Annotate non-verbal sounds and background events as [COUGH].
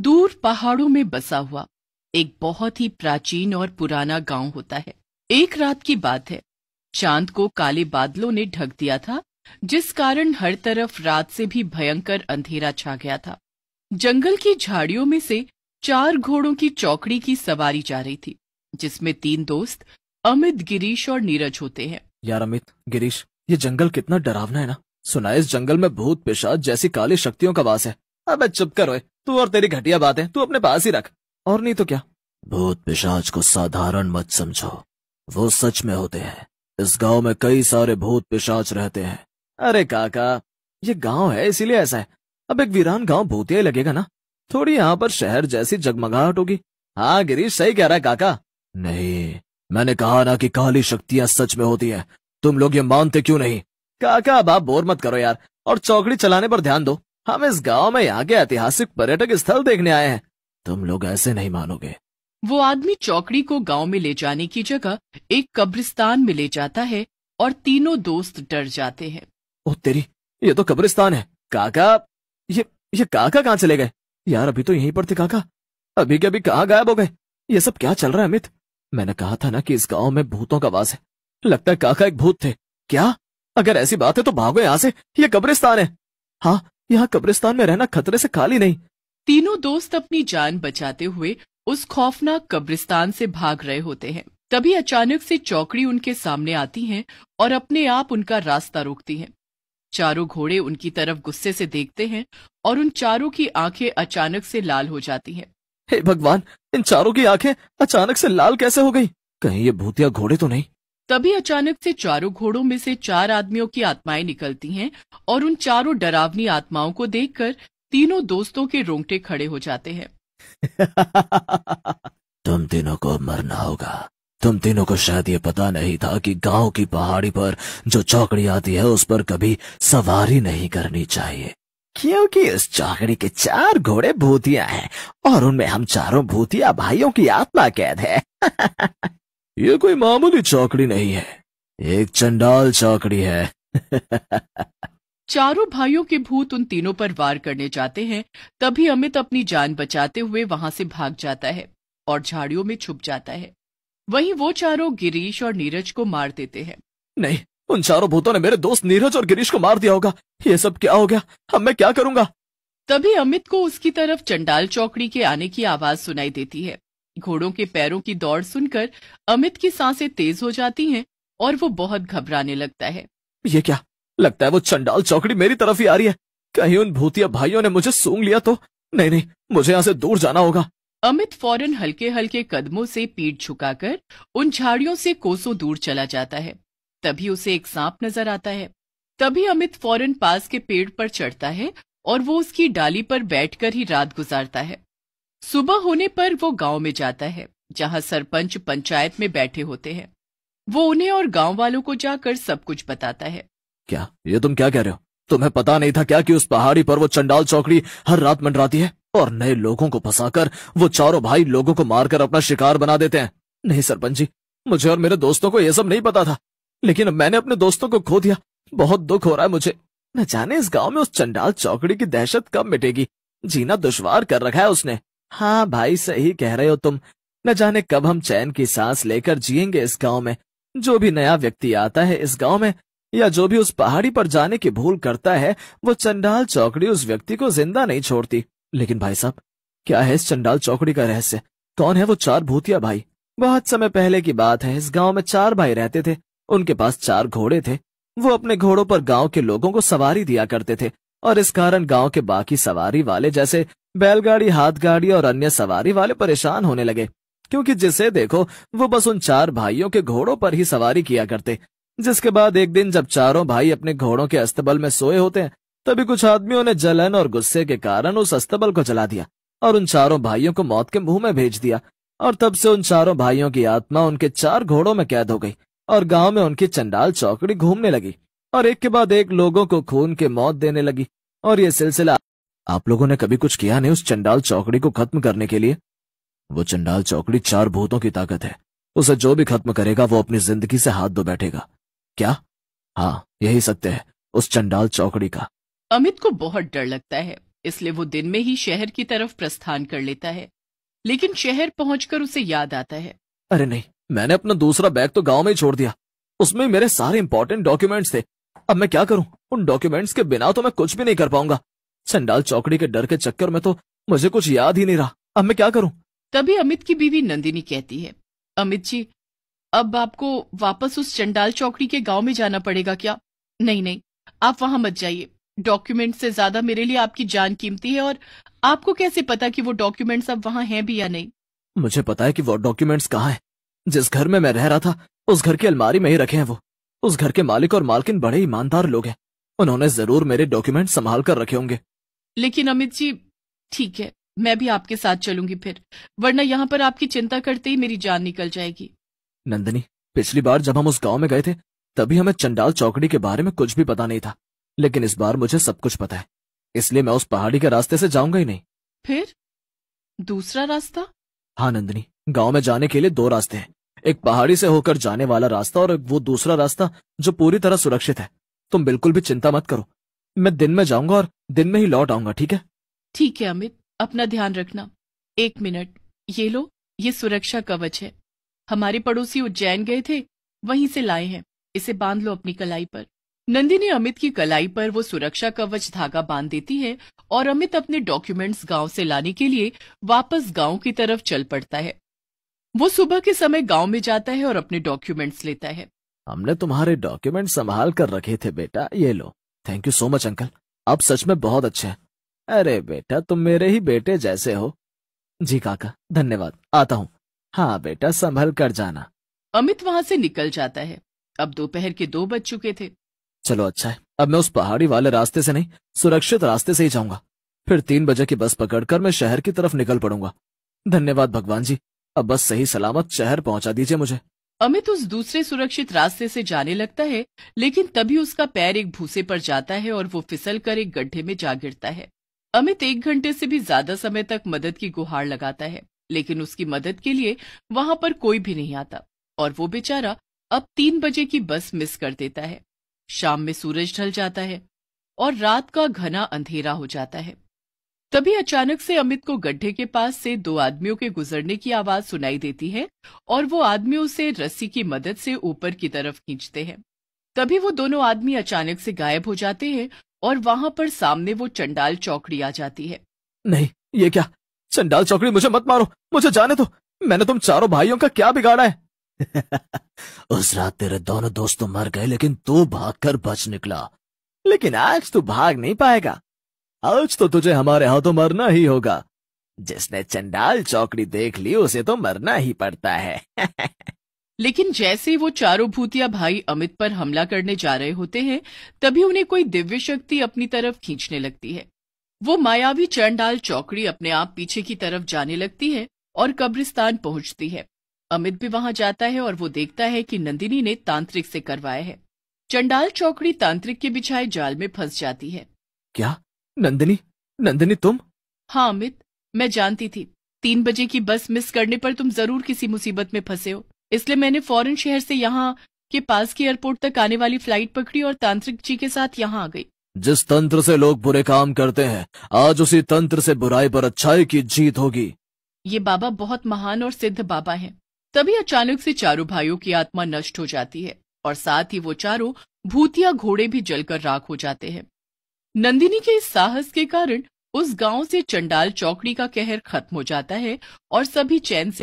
दूर पहाड़ों में बसा हुआ एक बहुत ही प्राचीन और पुराना गांव होता है एक रात की बात है चांद को काले बादलों ने ढक दिया था जिस कारण हर तरफ रात से भी भयंकर अंधेरा छा गया था जंगल की झाड़ियों में से चार घोड़ों की चौकड़ी की सवारी जा रही थी जिसमें तीन दोस्त अमित गिरीश और नीरज होते हैं यार अमित गिरीश ये जंगल कितना डरावना है ना सुना इस जंगल में भूत पेशाद जैसी काली शक्तियों का वास है अब चुप करो तू और तेरी घटिया बातें तू अपने पास ही रख और नहीं तो क्या भूत पिशाच को साधारण मत समझो वो सच में होते हैं इस गांव में कई सारे भूत पिशाच रहते हैं अरे काका ये गांव है इसीलिए ऐसा है अब एक वीरान गांव भूतिया ही लगेगा ना थोड़ी यहाँ पर शहर जैसी जगमगाहट होगी हाँ गिरीश सही कह रहा है काका नहीं मैंने कहा ना कि काली शक्तियाँ सच में होती हैं तुम लोग ये मानते क्यों नहीं काका अब आप बोर मत करो यार और चौकड़ी चलाने पर ध्यान दो हम इस गांव में यहाँ के ऐतिहासिक पर्यटक स्थल देखने आए हैं तुम लोग ऐसे नहीं मानोगे वो आदमी चौकड़ी को गांव में ले जाने की जगह एक कब्रिस्तान में ले जाता है और तीनों दोस्त डर जाते हैं ओ तेरी ये तो कब्रिस्तान है काका ये ये काका कहाँ चले गए यार अभी तो यहीं पर थे काका अभी के अभी कहाँ गायब हो गए ये सब क्या चल रहा है अमित मैंने कहा था ना कि इस गांव में भूतों का वास है लगता है काका एक भूत थे क्या अगर ऐसी बात है तो भागो यहाँ से ये कब्रिस्तान है हाँ यहाँ कब्रिस्तान में रहना खतरे से खाली नहीं तीनों दोस्त अपनी जान बचाते हुए उस खौफनाक कब्रिस्तान से भाग रहे होते हैं तभी अचानक से चौकड़ी उनके सामने आती है और अपने आप उनका रास्ता रोकती है चारों घोड़े उनकी तरफ गुस्से से देखते हैं और उन चारों की आंखें अचानक से लाल हो जाती हैं। हे भगवान इन चारों की आंखें अचानक से लाल कैसे हो गई कहीं ये भूतिया घोड़े तो नहीं तभी अचानक से चारों घोड़ों में से चार आदमियों की आत्माएं निकलती हैं और उन चारों डरावनी आत्माओं को देखकर तीनों दोस्तों के रोंगटे खड़े हो जाते हैं [LAUGHS] तुम तीनों को मरना होगा तुम तीनों को शायद ये पता नहीं था कि गांव की पहाड़ी पर जो चौकड़ी आती है उस पर कभी सवारी नहीं करनी चाहिए क्योंकि उस चौकड़ी के चार घोड़े भूतिया हैं और उनमें हम चारों भूतिया भाइयों की आत्मा कैद है [LAUGHS] ये कोई मामूली चौकड़ी नहीं है एक चंडाल चौकड़ी है चारों भाइयों के भूत उन तीनों पर वार करने जाते हैं तभी अमित अपनी जान बचाते हुए वहां से भाग जाता है और झाड़ियों में छुप जाता है वहीं वो चारों गिरीश और नीरज को मार देते हैं नहीं उन चारों भूतों ने मेरे दोस्त नीरज और गिरीश को मार दिया होगा ये सब क्या हो गया अब मैं क्या करूंगा तभी अमित को उसकी तरफ चंडाल चौकड़ी के आने की आवाज सुनाई देती है घोड़ों के पैरों की दौड़ सुनकर अमित की सांसें तेज हो जाती हैं और वो बहुत घबराने लगता है ये क्या लगता है वो चंडाल चौकड़ी मेरी तरफ ही आ रही है कहीं उन भूतिया भाइयों ने मुझे सूंघ लिया तो नहीं नहीं मुझे यहाँ से दूर जाना होगा अमित फौरन हल्के हल्के कदमों से पीठ झुकाकर उन झाड़ियों से कोसों दूर चला जाता है तभी उसे एक सांप नजर आता है तभी अमित फौरन पास के पेड़ पर चढ़ता है और वो उसकी डाली पर बैठकर ही रात गुजारता है सुबह होने पर वो गांव में जाता है जहां सरपंच पंचायत में बैठे होते हैं वो उन्हें और गांव वालों को जाकर सब कुछ बताता है क्या ये तुम क्या कह रहे हो तुम्हें पता नहीं था क्या कि उस पहाड़ी पर वो चंडाल चौकड़ी हर रात मंडराती है और नए लोगों को फंसाकर वो चारों भाई लोगों को मारकर अपना शिकार बना देते हैं नहीं सरपंच जी मुझे और मेरे दोस्तों को यह सब नहीं पता था लेकिन अब मैंने अपने दोस्तों को खो दिया बहुत दुख हो रहा है मुझे न जाने इस गांव में उस चंडाल चौकड़ी की दहशत कब मिटेगी जीना दुश्वार कर रखा है उसने हाँ भाई सही कह रहे हो तुम न जाने कब हम चैन की सांस लेकर जिएंगे इस गांव में जो भी नया व्यक्ति आता है इस गांव में या जो भी उस पहाड़ी पर जाने की भूल करता है वो चंडाल चौकड़ी उस व्यक्ति को जिंदा नहीं छोड़ती लेकिन भाई साहब क्या है इस चंडाल चौकड़ी का रहस्य कौन है वो चार भूतिया भाई बहुत समय पहले की बात है इस गांव में चार भाई रहते थे उनके पास चार घोड़े थे वो अपने घोड़ों पर गांव के लोगों को सवारी दिया करते थे और इस कारण गांव के बाकी सवारी वाले जैसे बैलगाड़ी हाथ गाड़ी और अन्य सवारी वाले परेशान होने लगे क्योंकि जिसे देखो वो बस उन चार भाइयों के घोड़ों पर ही सवारी किया करते जिसके बाद एक दिन जब चारों भाई अपने घोड़ों के अस्तबल में सोए होते हैं तभी कुछ आदमियों ने जलन और गुस्से के कारण उस अस्तबल को जला दिया और उन चारों भाइयों को मौत के मुंह में भेज दिया और तब से उन चारों भाइयों की आत्मा उनके चार घोड़ों में कैद हो गई और गांव में उनकी चंडाल चौकड़ी घूमने लगी और एक के बाद एक लोगों को खून के मौत देने लगी और ये सिलसिला आप लोगों ने कभी कुछ किया नहीं उस चंडाल चौकड़ी को खत्म करने के लिए वो चंडाल चौकड़ी चार भूतों की ताकत है उसे जो भी खत्म करेगा वो अपनी जिंदगी से हाथ धो बैठेगा क्या हाँ यही सत्य है उस चंडाल चौकड़ी का अमित को बहुत डर लगता है इसलिए वो दिन में ही शहर की तरफ प्रस्थान कर लेता है लेकिन शहर पहुंचकर उसे याद आता है अरे नहीं मैंने अपना दूसरा बैग तो गांव में ही छोड़ दिया उसमें मेरे सारे इम्पोर्टेंट डॉक्यूमेंट्स थे अब मैं क्या करूं उन डॉक्यूमेंट्स के बिना तो मैं कुछ भी नहीं कर पाऊंगा चंडाल चौकड़ी के डर के चक्कर में तो मुझे कुछ याद ही नहीं रहा अब मैं क्या करूँ तभी अमित की बीवी नंदिनी कहती है अमित जी अब आपको वापस उस चंडाल चौकड़ी के गांव में जाना पड़ेगा क्या नहीं नहीं आप वहां मत जाइए डॉक्यूमेंट से ज्यादा मेरे लिए आपकी जान कीमती है और आपको कैसे पता कि वो डॉक्यूमेंट्स अब वहां हैं भी या नहीं मुझे पता है कि वो डॉक्यूमेंट्स कहाँ हैं जिस घर में मैं रह रहा था उस घर की अलमारी में ही रखे हैं वो उस घर के मालिक और मालकिन बड़े ईमानदार लोग हैं उन्होंने जरूर मेरे डॉक्यूमेंट संभाल कर रखे होंगे लेकिन अमित जी ठीक है मैं भी आपके साथ चलूंगी फिर वरना यहाँ पर आपकी चिंता करते ही मेरी जान निकल जाएगी नंदनी पिछली बार जब हम उस गांव में गए थे तभी हमें चंडाल चौकड़ी के बारे में कुछ भी पता नहीं था लेकिन इस बार मुझे सब कुछ पता है इसलिए मैं उस पहाड़ी के रास्ते से जाऊंगा ही नहीं फिर दूसरा रास्ता हाँ नंदनी गांव में जाने के लिए दो रास्ते हैं एक पहाड़ी से होकर जाने वाला रास्ता और वो दूसरा रास्ता जो पूरी तरह सुरक्षित है तुम बिल्कुल भी चिंता मत करो मैं दिन में जाऊंगा और दिन में ही लौट आऊंगा ठीक है ठीक है अमित अपना ध्यान रखना एक मिनट ये लो ये सुरक्षा कवच है हमारे पड़ोसी उज्जैन गए थे वहीं से लाए हैं इसे बांध लो अपनी कलाई पर नंदी ने अमित की कलाई पर वो सुरक्षा कवच धागा बांध देती है और अमित अपने डॉक्यूमेंट्स गांव से लाने के लिए वापस गांव की तरफ चल पड़ता है वो सुबह के समय गांव में जाता है और अपने डॉक्यूमेंट्स लेता है हमने तुम्हारे डॉक्यूमेंट संभाल कर रखे थे बेटा ये लो thank you so much uncle आप सच में बहुत अच्छे हैं अरे बेटा तुम मेरे ही बेटे जैसे हो जी काका धन्यवाद आता हूँ हाँ बेटा संभल कर जाना अमित वहाँ से निकल जाता है अब दोपहर के दो बज चुके थे चलो अच्छा है अब मैं उस पहाड़ी वाले रास्ते से नहीं सुरक्षित रास्ते से ही जाऊंगा फिर तीन बजे की बस पकड़कर मैं शहर की तरफ निकल पड़ूंगा धन्यवाद भगवान जी अब बस सही सलामत शहर पहुंचा दीजिए मुझे अमित उस दूसरे सुरक्षित रास्ते से जाने लगता है लेकिन तभी उसका पैर एक भूसे पर जाता है और वो फिसल कर एक गड्ढे में जा गिरता है अमित एक घंटे से भी ज्यादा समय तक मदद की गुहार लगाता है लेकिन उसकी मदद के लिए वहां पर कोई भी नहीं आता और वो बेचारा अब तीन बजे की बस मिस कर देता है शाम में सूरज ढल जाता है और रात का घना अंधेरा हो जाता है तभी अचानक से अमित को गड्ढे के पास से दो आदमियों के गुजरने की आवाज सुनाई देती है और वो आदमी उसे रस्सी की मदद से ऊपर की तरफ खींचते हैं तभी वो दोनों आदमी अचानक से गायब हो जाते हैं और वहां पर सामने वो चंडाल चौकड़ी आ जाती है नहीं ये क्या चंडाल चौकड़ी मुझे मत मारो मुझे जाने दो मैंने तुम चारों भाइयों का क्या बिगाड़ा है [LAUGHS] उस रात तेरे दोनों दोस्तों तो मर गए लेकिन तू भागकर बच निकला लेकिन आज तू भाग नहीं पाएगा आज तो तुझे हमारे हाथों मरना ही होगा जिसने चंडाल चौकड़ी देख ली उसे तो मरना ही पड़ता है [LAUGHS] लेकिन जैसे वो चारों भूतिया भाई अमित पर हमला करने जा रहे होते हैं तभी उन्हें कोई दिव्य शक्ति अपनी तरफ खींचने लगती है वो मायावी चंडाल चौकड़ी अपने आप पीछे की तरफ जाने लगती है और कब्रिस्तान पहुंचती है अमित भी वहां जाता है और वो देखता है कि नंदिनी ने तांत्रिक से करवाया है चंडाल चौकड़ी तांत्रिक के बिछाए जाल में फंस जाती है क्या नंदिनी नंदिनी तुम हाँ अमित मैं जानती थी तीन बजे की बस मिस करने पर तुम जरूर किसी मुसीबत में फंसे हो इसलिए मैंने फॉरन शहर से यहाँ के पास के एयरपोर्ट तक आने वाली फ्लाइट पकड़ी और तांत्रिक जी के साथ यहाँ आ गई जिस तंत्र से लोग बुरे काम करते हैं आज उसी तंत्र से बुराई पर अच्छाई की जीत होगी ये बाबा बहुत महान और सिद्ध बाबा हैं। तभी अचानक से चारों भाइयों की आत्मा नष्ट हो जाती है और साथ ही वो चारों भूतिया घोड़े भी जलकर राख हो जाते हैं नंदिनी के इस साहस के कारण उस गांव से चंडाल चौकड़ी का कहर खत्म हो जाता है और सभी चैन से